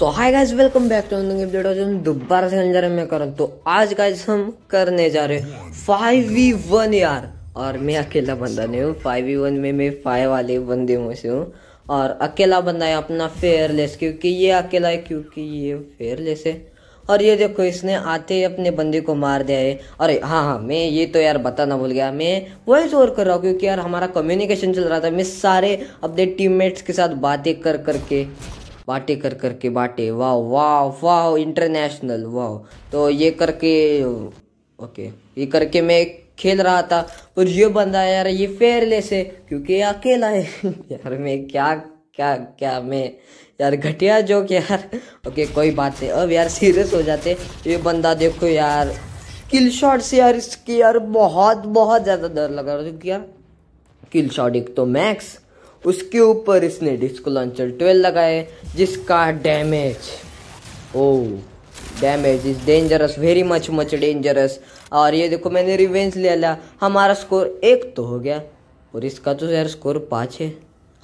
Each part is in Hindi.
so hi guys welcome back to हम दोबारा से अंजर में करन तो आज गाइस हम करने जा रहे हैं फाइव वी वन यार और मैं अकेला बंदा नहीं हूँ फाइव वी वन में मैं फाइव वाले बंदे में से हूँ और अकेला बंदा है अपना फेयरलेस क्योंकि ये अकेला है क्योंकि ये फेयरलेस है और ये देखो इसने आते ही अपने बंदे को मार दिया है अरे हाँ हाँ मैं ये तो यार बताना भूल गया मैं वही जोर कर रहा हूँ क्योंकि यार हमारा कम्युनिकेशन चल रहा था मैं सारे अपने टीममेट्स के साथ बातें कर करके बाटे कर करके बाटे वाह वाह वाह इंटरनेशनल वाह तो ये करके ओके ये करके मैं खेल रहा था पर ये बंदा यार ये ले से क्योंकि अकेला है यार मैं क्या क्या क्या मैं यार घटिया जोक यार ओके कोई बात नहीं अब यार सीरियस हो जाते ये बंदा देखो यार किल शॉट से यार इसकी यार बहुत बहुत ज़्यादा डर लगा रहा क्योंकि यार किल शॉट एक तो मैक्स उसके ऊपर इसने डिस्को लॉन्चर ट्वेल्व लगाए जिसका damage oh damage is dangerous very much much dangerous और ये देखो मैंने रिवेंज ले लिया हमारा स्कोर एक तो हो गया और इसका तो यार स्कोर पाँच है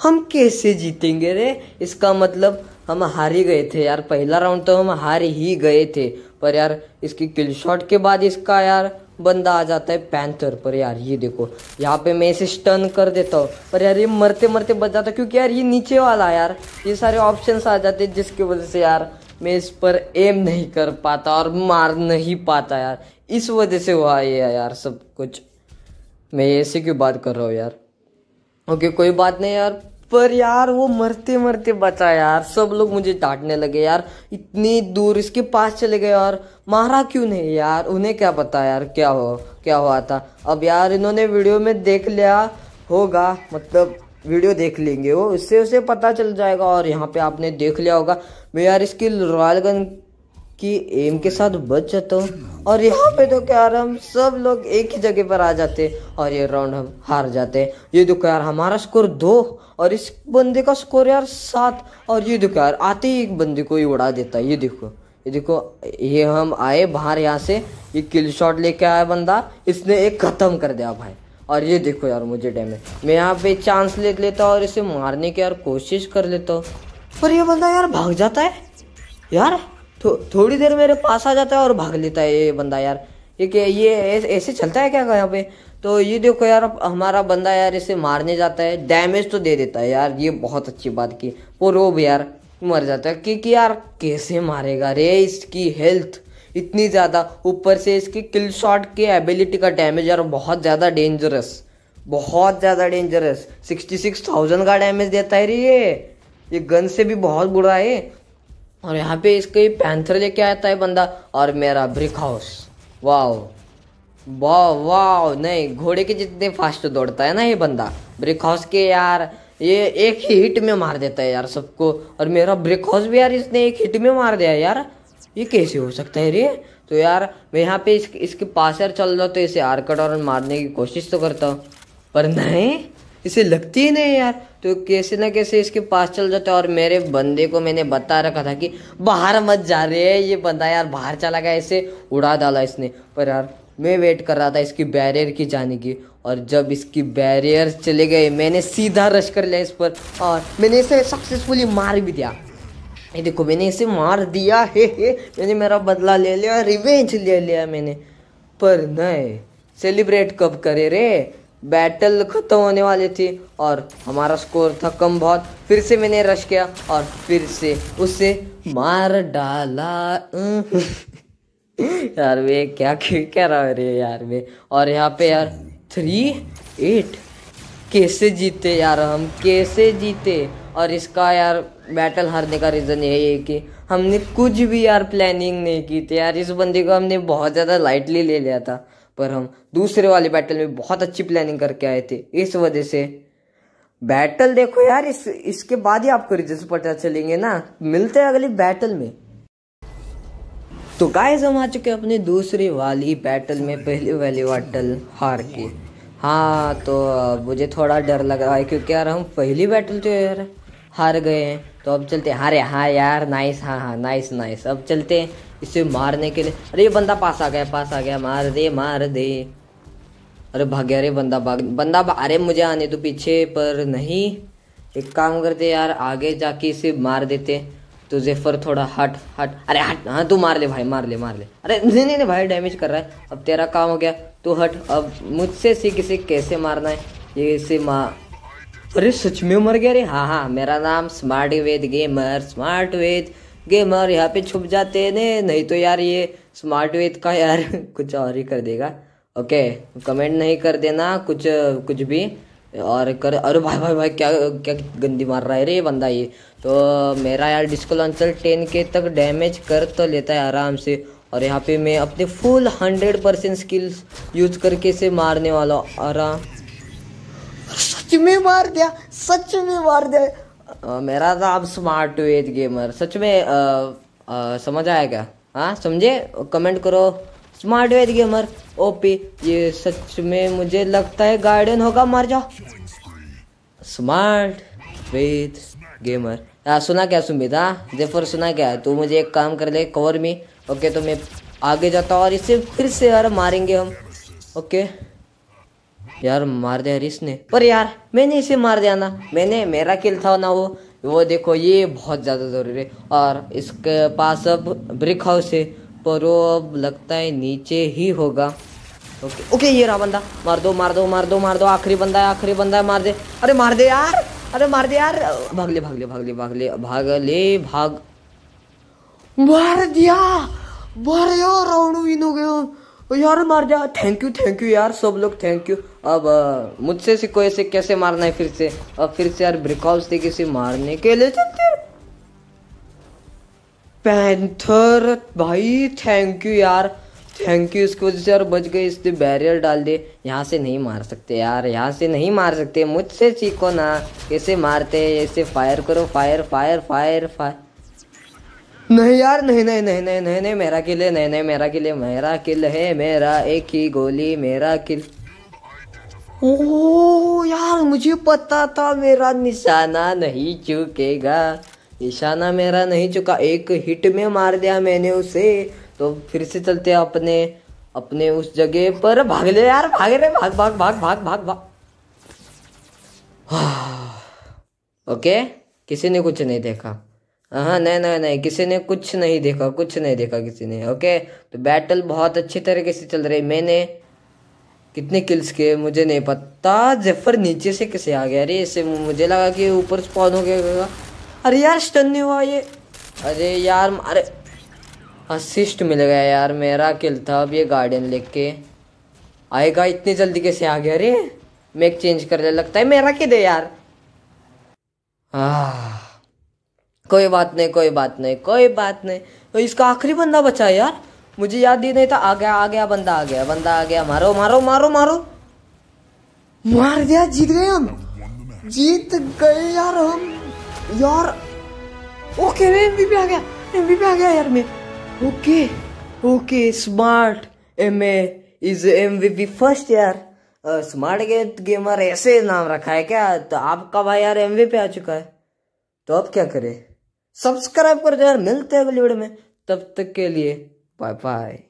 हम कैसे जीतेंगे रे इसका मतलब हम हार ही गए थे यार पहला राउंड तो हम हार ही गए थे पर यार इसकी किल शॉट के बाद इसका यार बंदा आ जाता है पैंथर पर यार ये देखो यहाँ पे मैं इसे स्टन कर देता हूँ पर यार ये मरते मरते बच जाता क्योंकि यार ये नीचे वाला यार ये सारे ऑप्शन आ जाते हैं जिसकी वजह से यार मैं इस पर एम नहीं कर पाता और मार नहीं पाता यार इस वजह से हुआ ये यार सब कुछ मैं ऐसे क्यों बात कर रहा हूँ यार ओके कोई बात नहीं यार पर यार वो मरते मरते बचा यार सब लोग मुझे डांटने लगे यार इतनी दूर इसके पास चले गए और मारा क्यों नहीं यार उन्हें क्या पता यार क्या हो क्या हुआ था अब यार इन्होंने वीडियो में देख लिया होगा मतलब वीडियो देख लेंगे वो इससे उसे पता चल जाएगा और यहाँ पे आपने देख लिया होगा मैं यार इसकी रॉयल गन कि एम के साथ बच जाता हूँ और यहाँ पे तो क्या हम सब लोग एक ही जगह पर आ जाते और ये राउंड हम हार जाते ये देखो यार हमारा स्कोर दो और इस बंदे का स्कोर यार सात और ये तो यार आते ही एक बंदे को ही उड़ा देता ये देखो ये देखो ये हम आए बाहर यहाँ से ये किल शॉट लेके आया बंदा इसने एक ख़त्म कर दिया भाई और ये देखो यार मुझे डैमेज मैं यहाँ पे चांस ले लेता और इसे मारने की यार कोशिश कर लेता हूँ पर ये बंदा यार भाग जाता है यार थो, थोड़ी देर मेरे पास आ जाता है और भाग लेता है ये बंदा यार ये क्या ये ऐसे चलता है क्या यहाँ पे तो ये देखो यार हमारा बंदा यार इसे मारने जाता है डैमेज तो दे देता है यार ये बहुत अच्छी बात की वो रोब यार मर जाता है क्योंकि यार कैसे मारेगा रे इसकी हेल्थ इतनी ज़्यादा ऊपर से इसकी किल शॉट के एबिलिटी का डैमेज यार बहुत ज़्यादा डेंजरस बहुत ज़्यादा डेंजरस सिक्सटी सिक्स थाउजेंड का डैमेज देता है रे ये ये गन से भी बहुत बुरा है और यहाँ पे इसके पैंथर लेके आता है बंदा और मेरा ब्रिक हाउस वाह वाह वाह नहीं घोड़े के जितने फास्ट दौड़ता है ना ये बंदा ब्रिक हाउस के यार ये एक ही हिट में मार देता है यार सबको और मेरा ब्रिक हाउस भी यार इसने एक हिट में मार दिया यार ये कैसे हो सकता है रे तो यार मैं यहाँ पे इस, इसके पास यार चल रहा तो इसे आर कट और मारने की कोशिश तो करता हूँ पर नहीं इसे लगती ही नहीं यार तो कैसे ना कैसे इसके पास चल जाता और मेरे बंदे को मैंने बता रखा था कि बाहर मत जा रहे ये बंदा यार बाहर चला गया इसे उड़ा डाला इसने पर यार मैं वेट कर रहा था इसकी बैरियर की जाने की और जब इसकी बैरियर चले गए मैंने सीधा रश कर लिया इस पर और मैंने इसे सक्सेसफुली मार भी दिया ये देखो मैंने इसे मार दिया हे हे मैंने मेरा बदला ले लिया रिवेंज ले लिया मैंने पर नहीं सेलिब्रेट कब करे रे बैटल खत्म होने वाले थे और हमारा स्कोर था कम बहुत फिर से मैंने रश किया और फिर से उसे मार डाला यार वे क्या क्या रहा रे यार वे और यहाँ पे यार थ्री एट कैसे जीते यार हम कैसे जीते और इसका यार बैटल हारने का रीज़न यही है कि हमने कुछ भी यार प्लानिंग नहीं की थी यार इस बंदे को हमने बहुत ज़्यादा लाइटली ले लिया था पर हम दूसरे वाले बैटल में बहुत अच्छी प्लानिंग करके आए थे इस वजह से बैटल देखो यार इस इसके बाद ही आपको रिजल्ट पता चलेंगे ना मिलते हैं अगली बैटल में तो गाइस हम आ चुके अपने दूसरे वाली बैटल में पहले वाली बैटल हार के हाँ तो मुझे थोड़ा डर लग रहा है क्योंकि यार हम पहली बैटल तो यार हार गए हैं तो अब चलते हैं हारे हाँ यार नाइस हाँ हाँ नाइस नाइस अब चलते इसे मारने के लिए अरे ये बंदा पास आ गया पास आ गया मार दे मार दे अरे भाग गया अरे बंदा भाग बंदा अरे मुझे आने तो पीछे पर नहीं एक काम करते यार आगे जाके इसे मार देते तो जेफर थोड़ा हट हट अरे हट हाँ तू मार ले भाई मार ले मार ले अरे नहीं नहीं नहीं भाई डैमेज कर रहा है अब तेरा काम हो गया तू हट अब मुझसे सीख इसे कैसे मारना है ये इसे मा अरे सच में मर गया अरे हाँ हाँ मेरा नाम smart Ved gamer smart Ved gamer यहाँ पे छुप जाते हैं ने नहीं तो यार ये स्मार्ट वेद का यार कुछ और ही कर देगा ओके कमेंट नहीं कर देना कुछ कुछ भी और कर अरे भाई भाई भाई क्या क्या गंदी मार रहा है रे बंदा ये तो मेरा यार डिस्को लॉन्चर टेन के तक डैमेज कर तो लेता है आराम से और यहाँ पे मैं अपने full hundred percent skills use करके से मारने वाला आराम सच में मार दिया सच में मार दिया मेरा था आप स्मार्ट टू एज गेमर सच में समझ आया क्या हाँ समझे कमेंट करो स्मार्ट वेज गेमर ओपी ये सच में मुझे लगता है गार्डन होगा मर जाओ स्मार्ट वेज गेमर आ, सुना क्या सुमित हाँ जेफर सुना क्या तू मुझे एक काम कर ले कवर में ओके तो मैं आगे जाता हूँ और इसे फिर से यार मारेंगे हम ओके यार मार दिया रिस ने पर यार मैंने इसे मार दिया ना मैंने मेरा किल था ना वो वो देखो ये बहुत ज़्यादा ज़रूरी है और इसके पास अब ब्रिक हाउस है पर वो अब लगता है नीचे ही होगा ओके ओके ये रहा बंदा मार दो मार दो मार दो मार दो आखिरी बंदा है आखिरी बंदा है मार दे अरे मार दे यार अरे मार दे यार भाग ले भाग ले भाग ले भाग ले भाग ले भाग मार दिया मारे राउंड विन हो गया यार मार जा थैंक यू थैंक यू यार सब लोग थैंक यू अब मुझसे से कोई ऐसे कैसे मारना है फिर से अब फिर से यार ब्रिकॉल से किसी मारने के लिए चलते पैंथर भाई थैंक यू यार थैंक यू इसकी वजह से यार बच गए इसने बैरियर डाल दे यहाँ से नहीं मार सकते यार यहाँ से नहीं मार सकते मुझसे सीखो ना कैसे मारते हैं ऐसे फायर करो फायर फायर फायर फायर नहीं यार नहीं नहीं नहीं नहीं नहीं नहीं मेरा किल है नहीं नहीं मेरा किल है मेरा किल है मेरा एक ही गोली मेरा किल ओ यार मुझे पता था मेरा निशाना नहीं चुकेगा निशाना मेरा नहीं चुका एक हिट में मार दिया मैंने उसे तो फिर से चलते अपने अपने उस जगह पर भाग ले यार भाग रहे भाग भाग भाग भाग भाग भाग ओके किसी ने कुछ नहीं देखा हाँ नहीं नहीं नहीं किसी ने कुछ नहीं देखा कुछ नहीं देखा किसी ने ओके तो बैटल बहुत अच्छी तरीके से चल रही मैंने कितने किल्स के मुझे नहीं पता जफर नीचे से किसे आ गया अरे इसे मुझे लगा कि ऊपर स्पॉन हो गया अरे यार स्टन नहीं हुआ ये अरे यार अरे असिस्ट मिल गया यार मेरा किल था अब ये गार्डन लेके आएगा इतनी जल्दी कैसे आ गया अरे एक चेंज करने लगता है मेरा किल है यार आ कोई बात नहीं कोई बात नहीं कोई बात नहीं तो इसका आखिरी बंदा बचा यार मुझे याद ही नहीं था आ गया आ गया बंदा आ गया बंदा आ गया मारो मारो मारो मारो मार दिया जीत गए हम जीत गए यार हम यार ओके मैं एमवीपी आ गया एमवीपी आ गया यार मैं okay okay smart M A is MVP first यार स्मार्ट गेट गेमर ऐसे नाम रखा है क्या तो आपका भाई यार एमवीपी आ चुका है तो अब क्या करें सब्सक्राइब कर जाए मिलते हैं अगली वीडियो में तब तक के लिए बाय बाय